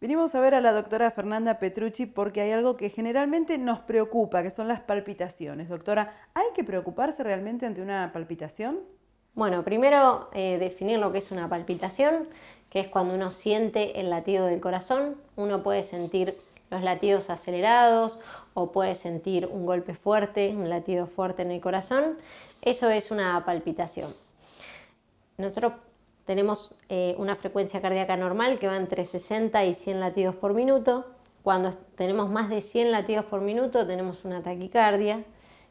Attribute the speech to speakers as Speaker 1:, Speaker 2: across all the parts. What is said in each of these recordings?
Speaker 1: Venimos a ver a la doctora Fernanda Petrucci porque hay algo que generalmente nos preocupa, que son las palpitaciones. Doctora, ¿hay que preocuparse realmente ante una palpitación? Bueno, primero eh, definir lo que es una palpitación, que es cuando uno siente el latido del corazón. Uno puede sentir los latidos acelerados o puede sentir un golpe fuerte, un latido fuerte en el corazón. Eso es una palpitación. Nosotros tenemos eh, una frecuencia cardíaca normal que va entre 60 y 100 latidos por minuto. Cuando tenemos más de 100 latidos por minuto tenemos una taquicardia.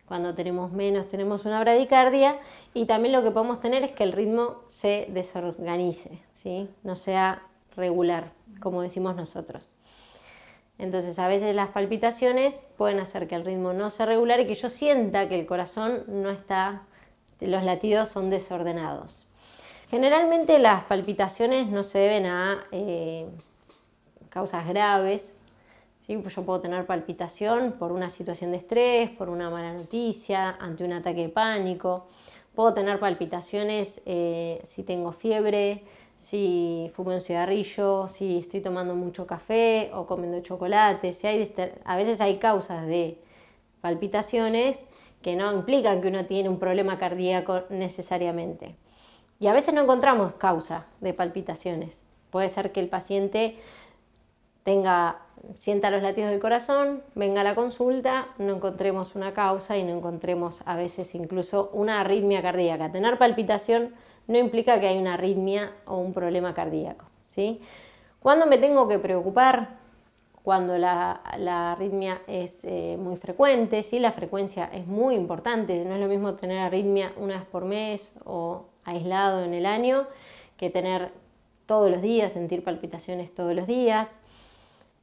Speaker 1: Cuando tenemos menos tenemos una bradicardia. Y también lo que podemos tener es que el ritmo se desorganice, ¿sí? no sea regular, como decimos nosotros. Entonces a veces las palpitaciones pueden hacer que el ritmo no sea regular y que yo sienta que el corazón no está, los latidos son desordenados. Generalmente las palpitaciones no se deben a eh, causas graves. Pues yo puedo tener palpitación por una situación de estrés, por una mala noticia, ante un ataque de pánico. Puedo tener palpitaciones eh, si tengo fiebre, si fumo un cigarrillo, si estoy tomando mucho café o comiendo chocolate. Si hay a veces hay causas de palpitaciones que no implican que uno tiene un problema cardíaco necesariamente. Y a veces no encontramos causa de palpitaciones. Puede ser que el paciente tenga, sienta los latidos del corazón, venga a la consulta, no encontremos una causa y no encontremos a veces incluso una arritmia cardíaca. Tener palpitación no implica que hay una arritmia o un problema cardíaco. ¿sí? ¿Cuándo me tengo que preocupar? Cuando la, arritmia es eh, muy frecuente, ¿sí? la frecuencia es muy importante, no es lo mismo tener arritmia una vez por mes o aislado en el año que tener todos los días, sentir palpitaciones todos los días.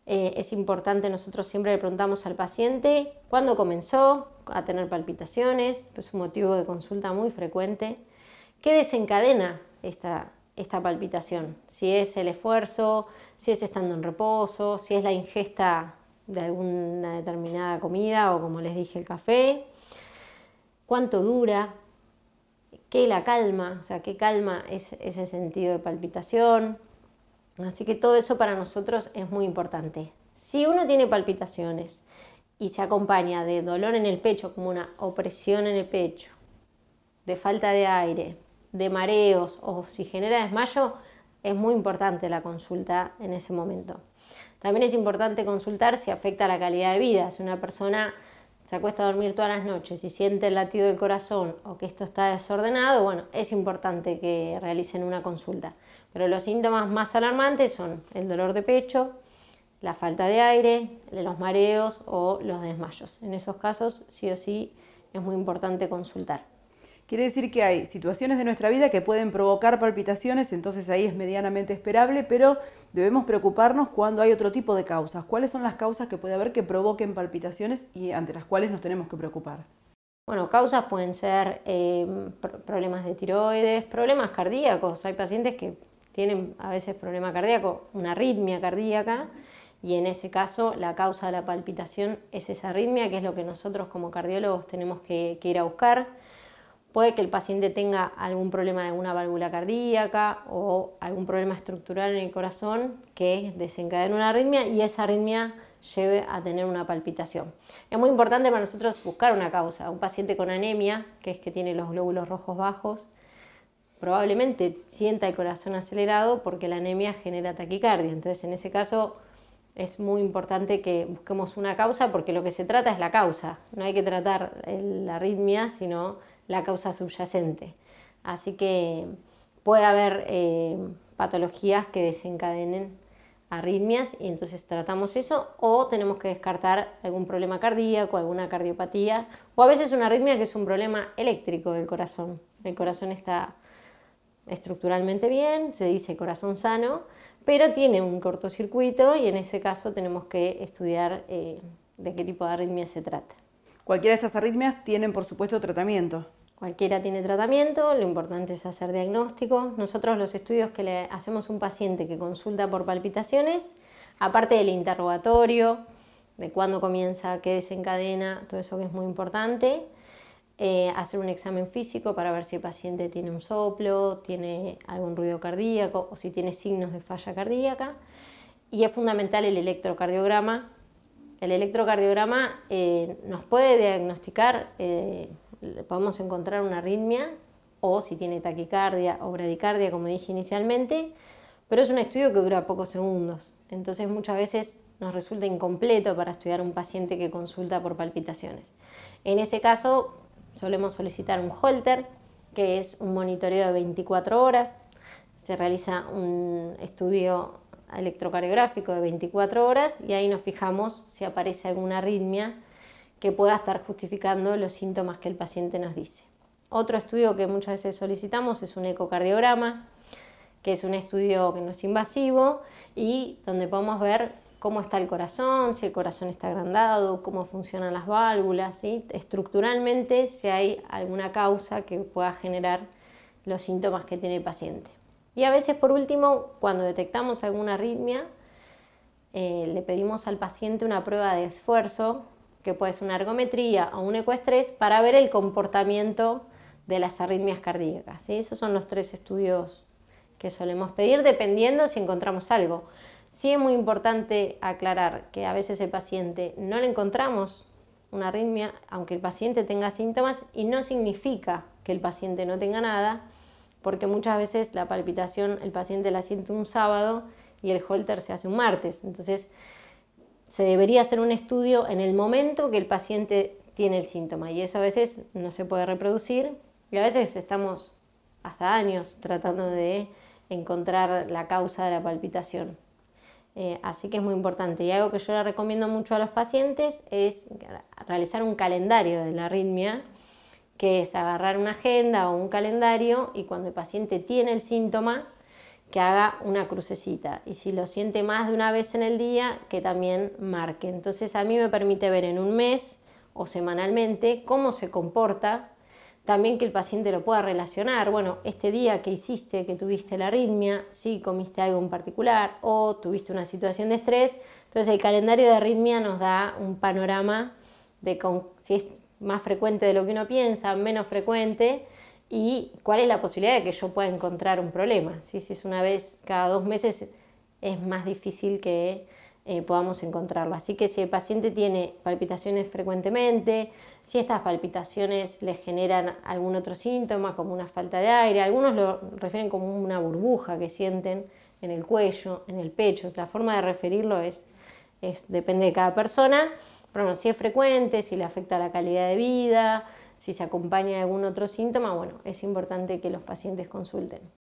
Speaker 1: Eh, es importante, nosotros siempre le preguntamos al paciente cuándo comenzó a tener palpitaciones, es un motivo de consulta muy frecuente. ¿Qué desencadena esta, esta palpitación? Si es el esfuerzo, si es estando en reposo, si es la ingesta de alguna determinada comida o como les dije el café, cuánto dura, que la calma, o sea, qué calma es ese sentido de palpitación. Así que todo eso para nosotros es muy importante. Si uno tiene palpitaciones y se acompaña de dolor en el pecho, como una opresión en el pecho, de falta de aire, de mareos o si genera desmayo, es muy importante la consulta en ese momento. También es importante consultar si afecta la calidad de vida. Si una persona se acuesta a dormir todas las noches y siente el latido del corazón o que esto está desordenado, bueno, es importante que realicen una consulta. Pero los síntomas más alarmantes son el dolor de pecho, la falta de aire, los mareos o los desmayos. En esos casos, sí o sí, es muy importante consultar. Quiere decir que hay situaciones de nuestra vida que pueden provocar palpitaciones, entonces ahí es medianamente esperable, pero debemos preocuparnos cuando hay otro tipo de causas. ¿Cuáles son las causas que puede haber que provoquen palpitaciones y ante las cuales nos tenemos que preocupar? Bueno, causas pueden ser em, problemas de tiroides, problemas cardíacos. Hay pacientes que tienen a veces problema cardíaco, una arritmia cardíaca, y en ese caso la causa de la palpitación es esa arritmia, que es lo que nosotros como cardiólogos tenemos que, que ir a buscar. Puede que el paciente tenga algún problema en alguna válvula cardíaca o algún problema estructural en el corazón que desencadene una arritmia y esa arritmia lleve a tener una palpitación. Es muy importante para nosotros buscar una causa. Un paciente con anemia, que es que tiene los glóbulos rojos bajos, probablemente sienta el corazón acelerado porque la anemia genera taquicardia. Entonces, en ese caso es muy importante que busquemos una causa porque lo que se trata es la causa. No hay que tratar la arritmia, sino la causa subyacente. Así que puede haber eh, patologías que desencadenen arritmias y entonces tratamos eso o tenemos que descartar algún problema cardíaco, alguna cardiopatía o a veces una arritmia que es un problema eléctrico del corazón. El corazón está estructuralmente bien, se dice corazón sano, pero tiene un cortocircuito y en ese caso tenemos que estudiar eh, de qué tipo de arritmia se trata. Cualquiera de estas arritmias tienen por supuesto tratamiento. Cualquiera tiene tratamiento, lo importante es hacer diagnóstico. Nosotros los estudios que le hacemos a un paciente que consulta por palpitaciones, aparte del interrogatorio, de cuándo comienza, qué desencadena, todo eso que es muy importante, eh, hacer un examen físico para ver si el paciente tiene un soplo, tiene algún ruido cardíaco o si tiene signos de falla cardíaca. Y es fundamental el electrocardiograma el electrocardiograma eh, nos puede diagnosticar, eh, podemos encontrar una arritmia o si tiene taquicardia o bradicardia, como dije inicialmente, pero es un estudio que dura pocos segundos. Entonces muchas veces nos resulta incompleto para estudiar un paciente que consulta por palpitaciones. En ese caso solemos solicitar un holter, que es un monitoreo de 24 horas. Se realiza un estudio electrocardiográfico de 24 horas y ahí nos fijamos si aparece alguna arritmia que pueda estar justificando los síntomas que el paciente nos dice. Otro estudio que muchas veces solicitamos es un ecocardiograma, que es un estudio que no es invasivo y donde podemos ver cómo está el corazón, si el corazón está agrandado, cómo funcionan las válvulas, y estructuralmente si hay alguna causa que pueda generar los síntomas que tiene el paciente. Y a veces, por último, cuando detectamos alguna arritmia, eh, le pedimos al paciente una prueba de esfuerzo, que puede ser una ergometría o un ecoestrés, para ver el comportamiento de las arritmias cardíacas. Esos son los tres estudios que solemos pedir, dependiendo si encontramos algo. Sí es muy importante aclarar que a veces el paciente no le encontramos una arritmia, aunque el paciente tenga síntomas, y no significa que el paciente no tenga nada, porque muchas veces la palpitación el paciente la siente un sábado y el holter se hace un martes. Entonces, se debería hacer un estudio en el momento que el paciente tiene el síntoma y eso a veces no se puede reproducir y a veces estamos hasta años tratando de encontrar la causa de la palpitación. Eh, así que es muy importante. Y algo que yo le recomiendo mucho a los pacientes es realizar un calendario de la arritmia que es agarrar una agenda o un calendario y cuando el paciente tiene el síntoma, que haga una crucecita. Y si lo siente más de una vez en el día, que también marque. Entonces a mí me permite ver en un mes o semanalmente cómo se comporta, también que el paciente lo pueda relacionar. Bueno, este día que hiciste, que tuviste la arritmia, si comiste algo en particular o tuviste una situación de estrés. Entonces el calendario de arritmia nos da un panorama de si más frecuente de lo que uno piensa, menos frecuente, y cuál es la posibilidad de que yo pueda encontrar un problema. Si es una vez cada dos meses, es más difícil que eh, podamos encontrarlo. Así que si el paciente tiene palpitaciones frecuentemente, si estas palpitaciones le generan algún otro síntoma, como una falta de aire, algunos lo refieren como una burbuja que sienten en el cuello, en el pecho, la forma de referirlo es depende de cada persona si es frecuente, si le afecta la calidad de vida, si se acompaña de algún otro síntoma, bueno, es importante que los pacientes consulten.